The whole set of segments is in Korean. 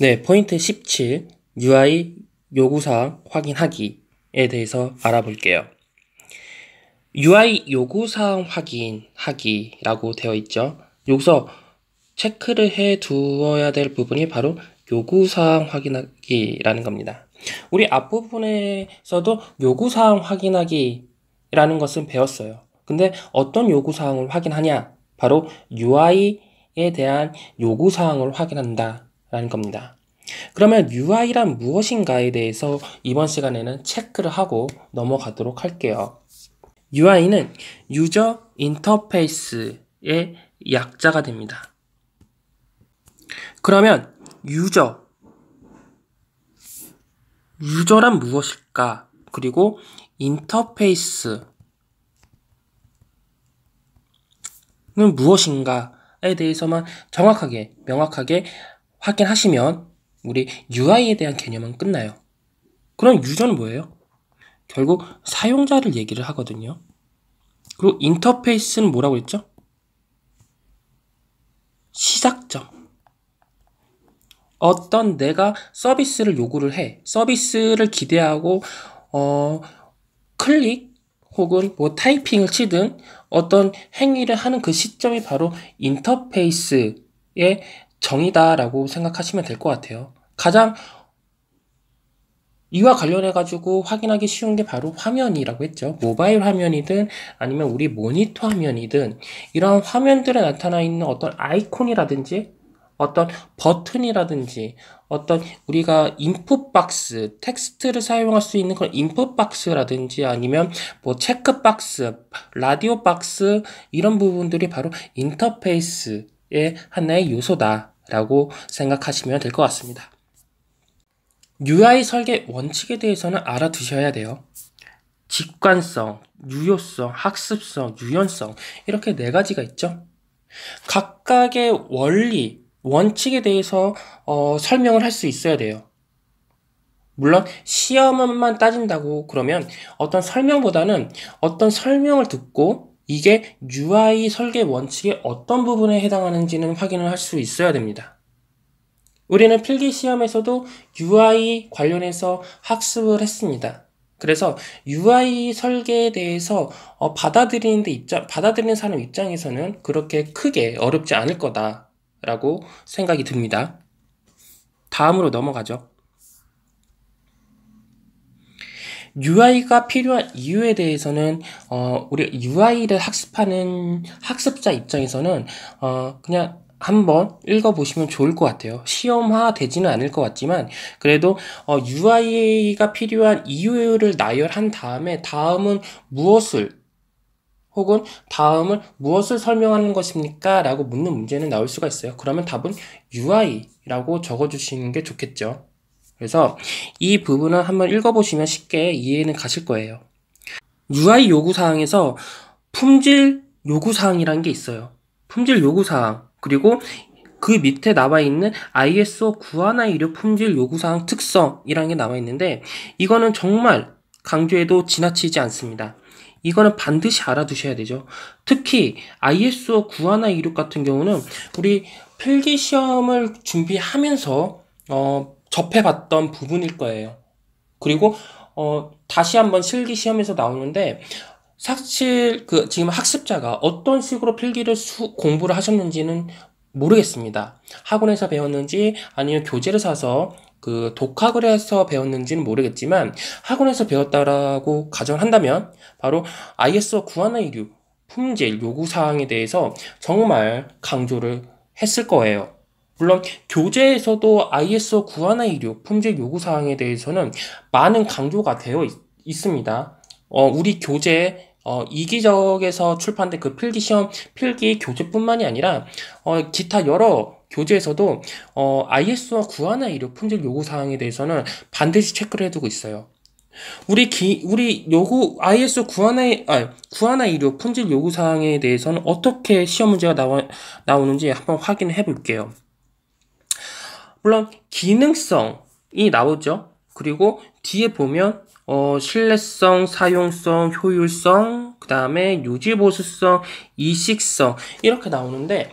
네, 포인트 17 UI 요구사항 확인하기에 대해서 알아볼게요. UI 요구사항 확인하기라고 되어 있죠. 여기서 체크를 해 두어야 될 부분이 바로 요구사항 확인하기라는 겁니다. 우리 앞부분에서도 요구사항 확인하기라는 것은 배웠어요. 근데 어떤 요구사항을 확인하냐? 바로 UI에 대한 요구사항을 확인한다. 라는 겁니다. 그러면 UI란 무엇인가에 대해서 이번 시간에는 체크를 하고 넘어가도록 할게요. UI는 유저 인터페이스의 약자가 됩니다. 그러면 유저 유저란 무엇일까? 그리고 인터페이스는 무엇인가에 대해서만 정확하게 명확하게 확인하시면 우리 UI에 대한 개념은 끝나요. 그럼 유저는 뭐예요? 결국 사용자를 얘기를 하거든요. 그리고 인터페이스는 뭐라고 했죠? 시작점. 어떤 내가 서비스를 요구를 해. 서비스를 기대하고, 어, 클릭 혹은 뭐 타이핑을 치든 어떤 행위를 하는 그 시점이 바로 인터페이스의 정의다라고 생각하시면 될 것 같아요. 가장 이와 관련해가지고 확인하기 쉬운 게 바로 화면이라고 했죠. 모바일 화면이든 아니면 우리 모니터 화면이든 이런 화면들에 나타나 있는 어떤 아이콘이라든지 어떤 버튼이라든지 어떤 우리가 인풋박스, 텍스트를 사용할 수 있는 그런 인풋박스라든지 아니면 뭐 체크박스, 라디오박스 이런 부분들이 바로 인터페이스 하나의 요소다라고 생각하시면 될 것 같습니다. UI 설계 원칙에 대해서는 알아두셔야 돼요. 직관성, 유효성, 학습성, 유연성 이렇게 네 가지가 있죠. 각각의 원리, 원칙에 대해서 어, 설명을 할 수 있어야 돼요. 물론 시험만 따진다고 그러면 어떤 설명보다는 어떤 설명을 듣고 이게 UI 설계 원칙의 어떤 부분에 해당하는지는 확인을 할 수 있어야 됩니다. 우리는 필기 시험에서도 UI 관련해서 학습을 했습니다. 그래서 UI 설계에 대해서 어, 받아들이는 데 입장, 받아들이는 사람 입장에서는 그렇게 크게 어렵지 않을 거다라고 생각이 듭니다. 다음으로 넘어가죠. UI가 필요한 이유에 대해서는 어, 우리 UI를 학습하는 학습자 입장에서는 어, 그냥 한번 읽어보시면 좋을 것 같아요. 시험화 되지는 않을 것 같지만 그래도 어, UI가 필요한 이유를 나열한 다음에 다음은 무엇을 혹은 다음을 무엇을 설명하는 것입니까? 라고 묻는 문제는 나올 수가 있어요. 그러면 답은 UI라고 적어주시는 게 좋겠죠. 그래서 이부분을 한번 읽어보시면 쉽게 이해는 가실 거예요. UI 요구사항에서 품질 요구사항이라는 게 있어요. 품질 요구사항 그리고 그 밑에 나와 있는 ISO 9116 품질 요구사항 특성이라는 게 나와 있는데 이거는 정말 강조해도 지나치지 않습니다. 이거는 반드시 알아두셔야 되죠. 특히 ISO 9116 같은 경우는 우리 필기 시험을 준비하면서 어, 접해봤던 부분일 거예요. 그리고 어, 다시 한번 실기 시험에서 나오는데 사실 그 지금 학습자가 어떤 식으로 필기를 수, 공부를 하셨는지는 모르겠습니다. 학원에서 배웠는지 아니면 교재를 사서 그 독학을 해서 배웠는지는 모르겠지만 학원에서 배웠다라고 가정한다면 바로 ISO 하1이6 품질 요구 사항에 대해서 정말 강조를 했을 거예요. 물론 교재에서도 ISO 9116 품질 요구 사항에 대해서는 많은 강조가 되어 있, 습니다 어, 우리 교재 어, 이기적에서 출판된 그 필기 시험 필기 교재뿐만이 아니라 어, 기타 여러 교재에서도 어, i s o 9116 품질 요구 사항에 대해서는 반드시 체크를 해두고 있어요. 우리 기, 우리 요구 ISO 9116 아, 품질 요구 사항에 대해서는 어떻게 시험 문제가 나와, 나오는지 한번 확인해 볼게요. 물론 기능성이 나오죠. 그리고 뒤에 보면 어, 신뢰성, 사용성, 효율성, 그 다음에 유지보수성, 이식성 이렇게 나오는데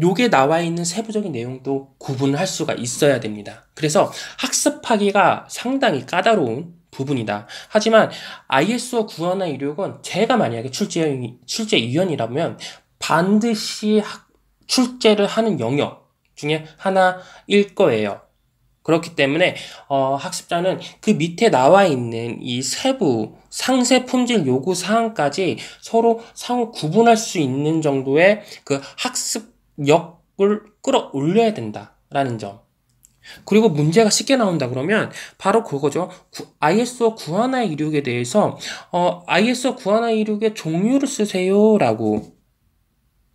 요게 나와 있는 세부적인 내용도 구분할 수가 있어야 됩니다. 그래서 학습하기가 상당히 까다로운 부분이다. 하지만 ISO 구하나이력은 제가 만약에 출제, 출제위원이라면 반드시 학, 출제를 하는 영역 중에 하나일 거예요. 그렇기 때문에 어, 학습자는 그 밑에 나와 있는 이 세부 상세 품질 요구 사항까지 서로 상호 구분할 수 있는 정도의 그 학습력을 끌어올려야 된다라는 점. 그리고 문제가 쉽게 나온다 그러면 바로 그거죠. ISO 9126에 대해서 어, ISO 9126의 종류를 쓰세요라고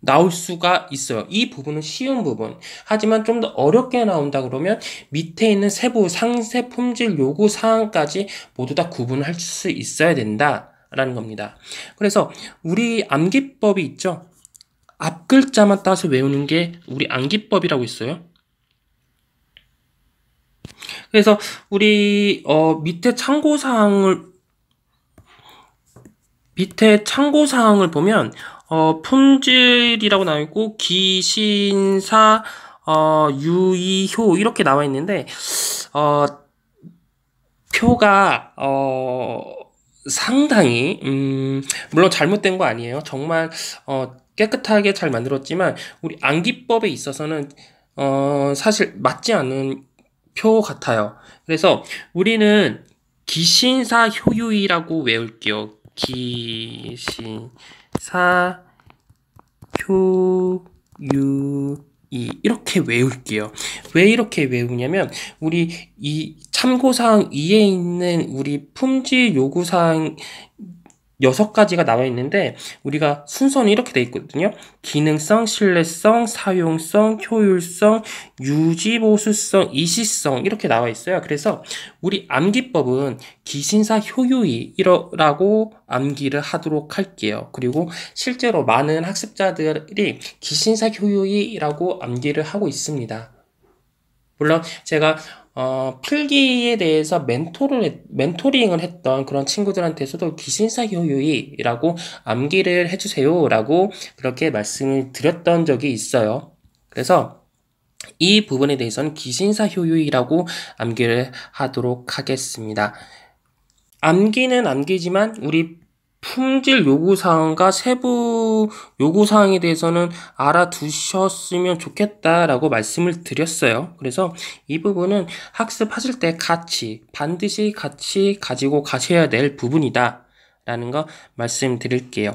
나올 수가 있어요. 이 부분은 쉬운 부분. 하지만 좀 더 어렵게 나온다 그러면 밑에 있는 세부 상세 품질 요구 사항까지 모두 다 구분할 수 있어야 된다라는 겁니다. 그래서 우리 암기법이 있죠. 앞 글자만 따서 외우는 게 우리 암기법이라고 있어요. 그래서 우리 어 밑에 참고사항을 밑에 참고사항을 보면 어, 품질이라고 나와 있고 기신사 어, 유이효 이렇게 나와 있는데 어, 표가 어, 상당히 음, 물론 잘못된 거 아니에요. 정말 어, 깨끗하게 잘 만들었지만 우리 암기법에 있어서는 어, 사실 맞지 않은 표 같아요. 그래서 우리는 기신사 효유이라고 외울게요. 기신사 효유이 이렇게 외울게요. 왜 이렇게 외우냐면 우리 이 참고사항 2에 있는 우리 품질 요구사항 여섯 가지가 나와 있는데 우리가 순서는 이렇게 돼 있거든요. 기능성, 신뢰성, 사용성, 효율성, 유지보수성, 이시성 이렇게 나와 있어요. 그래서 우리 암기법은 기신사 효유이 라고 암기를 하도록 할게요. 그리고 실제로 많은 학습자들이 기신사 효유이라고 암기를 하고 있습니다. 물론 제가 어, 필기에 대해서 멘토를, 멘토링을 했던 그런 친구들한테서도 귀신사 효유이라고 암기를 해주세요. 라고 그렇게 말씀을 드렸던 적이 있어요. 그래서 이 부분에 대해서는 귀신사 효유이라고 암기를 하도록 하겠습니다. 암기는 암기지만 우리 품질 요구사항과 세부 요구사항에 대해서는 알아두셨으면 좋겠다라고 말씀을 드렸어요. 그래서 이 부분은 학습하실 때 같이, 반드시 같이 가지고 가셔야 될 부분이다. 라는 거 말씀드릴게요.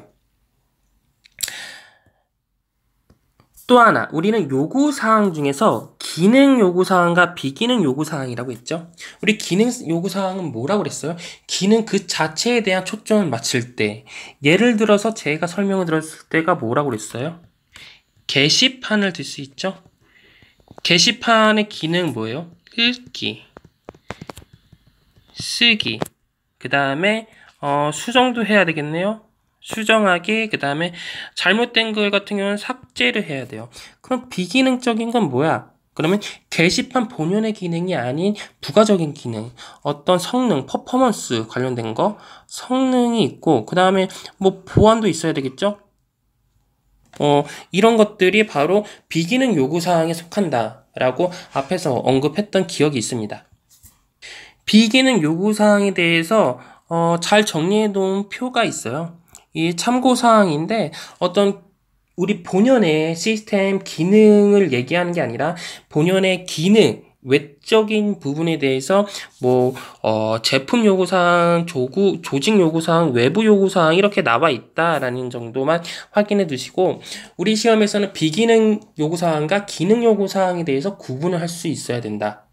또 하나, 우리는 요구사항 중에서 기능 요구 사항과 비기능 요구 사항이라고 했죠. 우리 기능 요구 사항은 뭐라고 그랬어요? 기능 그 자체에 대한 초점을 맞출 때 예를 들어서 제가 설명을 들었을 때가 뭐라고 그랬어요? 게시판을 들 수 있죠. 게시판의 기능 뭐예요? 읽기, 쓰기, 그 다음에 어, 수정도 해야 되겠네요. 수정하기, 그 다음에 잘못된 글 같은 경우는 삭제를 해야 돼요. 그럼 비기능적인 건 뭐야? 그러면 게시판 본연의 기능이 아닌 부가적인 기능, 어떤 성능, 퍼포먼스 관련된 거, 성능이 있고, 그 다음에 뭐 보안도 있어야 되겠죠? 어, 이런 것들이 바로 비기능 요구사항에 속한다라고 앞에서 언급했던 기억이 있습니다. 비기능 요구사항에 대해서 어, 잘 정리해 놓은 표가 있어요. 이 참고사항인데 어떤 우리 본연의 시스템 기능을 얘기하는 게 아니라 본연의 기능, 외적인 부분에 대해서 뭐 어, 제품 요구사항, 조구, 조직 요구사항, 외부 요구사항 이렇게 나와 있다라는 정도만 확인해 두시고 우리 시험에서는 비기능 요구사항과 기능 요구사항에 대해서 구분을 할 수 있어야 된다.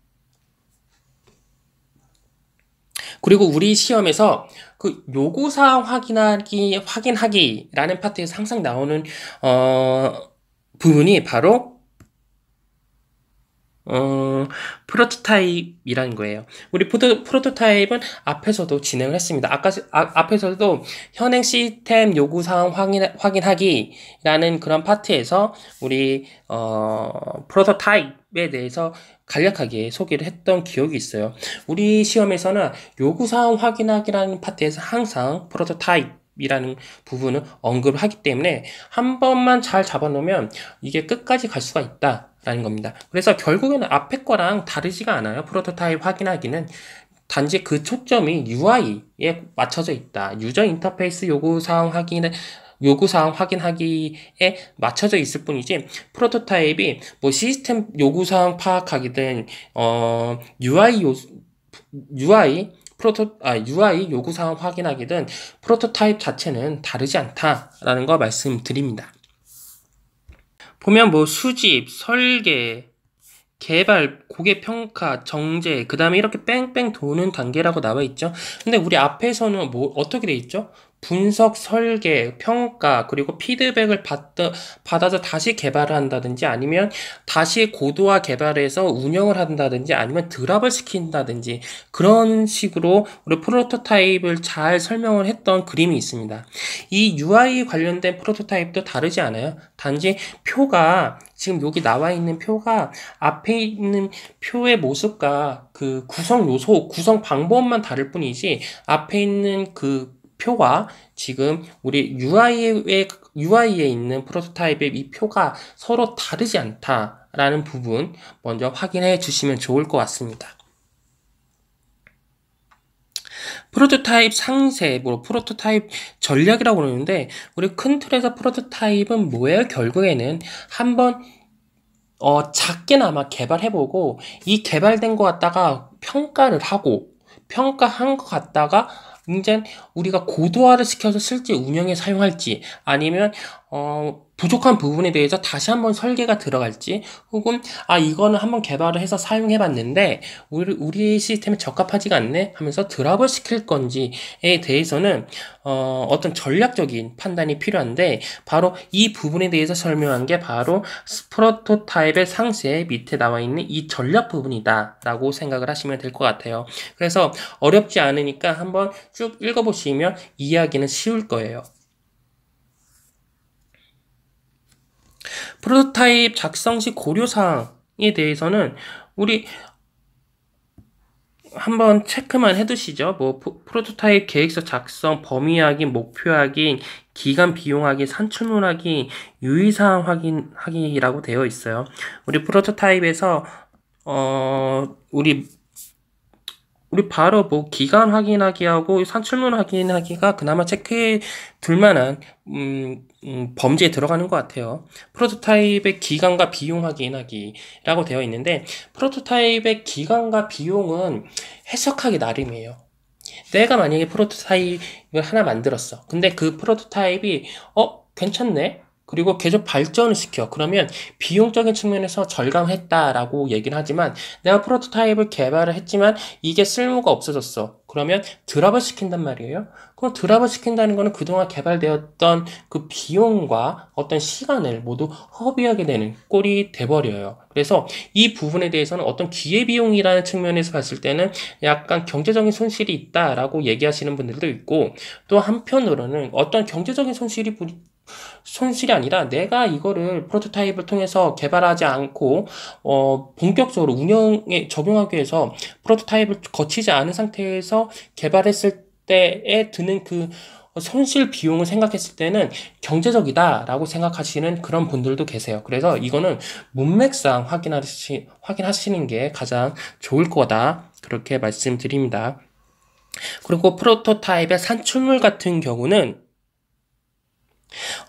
그리고 우리 시험에서 그 요구사항 확인하기, 확인하기라는 파트에서 항상 나오는, 어, 부분이 바로, 어, 프로토타입이라는 거예요. 우리 포드, 프로토타입은 앞에서도 진행을 했습니다. 아까, 아, 앞에서도 현행 시스템 요구사항 확인, 확인하기라는 그런 파트에서 우리, 어, 프로토타입, 에 대해서 간략하게 소개를 했던 기억이 있어요. 우리 시험에서는 요구사항 확인하기라는 파트에서 항상 프로토타입 이라는 부분을 언급을 하기 때문에 한 번만 잘 잡아놓으면 이게 끝까지 갈 수가 있다라는 겁니다. 그래서 결국에는 앞에 거랑 다르지가 않아요. 프로토타입 확인하기는 단지 그 초점이 UI에 맞춰져 있다. 유저 인터페이스 요구사항 확인을 요구사항 확인하기에 맞춰져 있을 뿐이지 프로토타입이 뭐 시스템 요구사항 파악하기든 어 UI 요 UI 프로토 아 UI 요구사항 확인하기든 프로토타입 자체는 다르지 않다라는 거 말씀드립니다. 보면 뭐 수집, 설계, 개발, 고객 평가, 정제, 그 다음에 이렇게 뺑뺑 도는 단계라고 나와 있죠. 근데 우리 앞에서는 뭐 어떻게 돼 있죠? 분석, 설계, 평가, 그리고 피드백을 받다, 받아서 다시 개발을 한다든지 아니면 다시 고도화 개발해서 운영을 한다든지 아니면 드랍을 시킨다든지 그런 식으로 우리 프로토타입을 잘 설명을 했던 그림이 있습니다. 이 UI 관련된 프로토타입도 다르지 않아요. 단지 표가 지금 여기 나와 있는 표가 앞에 있는 표의 모습과 그 구성 요소, 구성 방법만 다를 뿐이지 앞에 있는 그 표와 지금 우리 UI에, UI에 있는 프로토타입의 이 표가 서로 다르지 않다라는 부분 먼저 확인해 주시면 좋을 것 같습니다. 프로토타입 상세, 뭐 프로토타입 전략이라고 그러는데 우리 큰 틀에서 프로토타입은 뭐예요? 결국에는 한번 어, 작게나마 개발해보고 이 개발된 것같다가 평가를 하고 평가한 것 같다가 굉장히 우리가 고도화를 시켜서 실제 운영에 사용할지 아니면 어 부족한 부분에 대해서 다시 한번 설계가 들어갈지 혹은 아 이거는 한번 개발을 해서 사용해 봤는데 우리 우리 시스템에 적합하지가 않네 하면서 드랍을 시킬 건지에 대해서는 어, 어떤 전략적인 판단이 필요한데 바로 이 부분에 대해서 설명한 게 바로 프로토타입의 상세 밑에 나와 있는 이 전략 부분이다라고 생각을 하시면 될 것 같아요. 그래서 어렵지 않으니까 한번 쭉 읽어보시면 이해하기는 쉬울 거예요. 프로토타입 작성 시 고려사항에 대해서는 우리 한번 체크만 해두시죠. 뭐 프로토타입 계획서 작성, 범위 확인, 목표 확인, 기간 비용 확인, 산출물 확인, 유의사항 확인 확인이라고 되어 있어요. 우리 프로토타입에서 어 우리 우리 바로 뭐 기간 확인하기하고 산출물 확인하기가 그나마 체크해 둘 만한 음, 음, 범죄에 들어가는 것 같아요. 프로토타입의 기간과 비용 확인하기라고 되어 있는데 프로토타입의 기간과 비용은 해석하기 나름이에요. 내가 만약에 프로토타입을 하나 만들었어. 근데 그 프로토타입이 어 괜찮네. 그리고 계속 발전을 시켜. 그러면 비용적인 측면에서 절감했다라고 얘기를 하지만 내가 프로토타입을 개발을 했지만 이게 쓸모가 없어졌어. 그러면 드랍을 시킨단 말이에요. 그럼 드랍을 시킨다는 거는 그동안 개발되었던 그 비용과 어떤 시간을 모두 허비하게 되는 꼴이 돼버려요. 그래서 이 부분에 대해서는 어떤 기회비용이라는 측면에서 봤을 때는 약간 경제적인 손실이 있다라고 얘기하시는 분들도 있고 또 한편으로는 어떤 경제적인 손실이 손실이 아니라 내가 이거를 프로토타입을 통해서 개발하지 않고 어, 본격적으로 운영에 적용하기 위해서 프로토타입을 거치지 않은 상태에서 개발했을 때에 드는 그 손실 비용을 생각했을 때는 경제적이다라고 생각하시는 그런 분들도 계세요. 그래서 이거는 문맥상 확인하시, 확인하시는 게 가장 좋을 거다. 그렇게 말씀드립니다. 그리고 프로토타입의 산출물 같은 경우는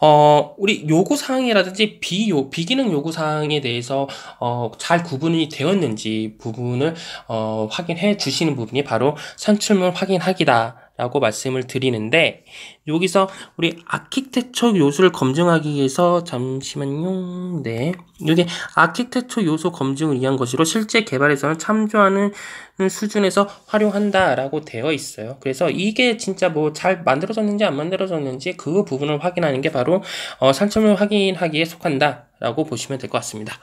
어, 우리 요구사항이라든지 비요, 비기능 요구사항에 대해서, 어, 잘 구분이 되었는지 부분을, 어, 확인해 주시는 부분이 바로 산출물 확인하기다. 라고 말씀을 드리는데 여기서 우리 아키텍처 요소를 검증하기 위해서 잠시만요 네 이게 아키텍처 요소 검증을 위한 것으로 실제 개발에서는 참조하는 수준에서 활용한다 라고 되어 있어요 그래서 이게 진짜 뭐 잘 만들어졌는지 안 만들어졌는지 그 부분을 확인하는 게 바로 어, 산점을 확인하기에 속한다 라고 보시면 될 것 같습니다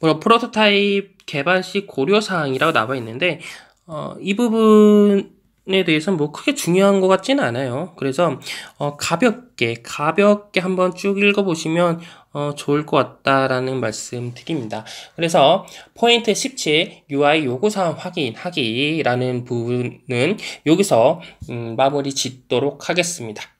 뭐, 프로토타입 개발 시 고려 사항이라고 나와 있는데 어, 이 부분에 대해서는 뭐 크게 중요한 것 같지는 않아요. 그래서 어, 가볍게 가볍게 한번 쭉 읽어보시면 어, 좋을 것 같다라는 말씀 드립니다. 그래서 포인트 17 UI 요구사항 확인하기라는 부분은 여기서 음, 마무리 짓도록 하겠습니다.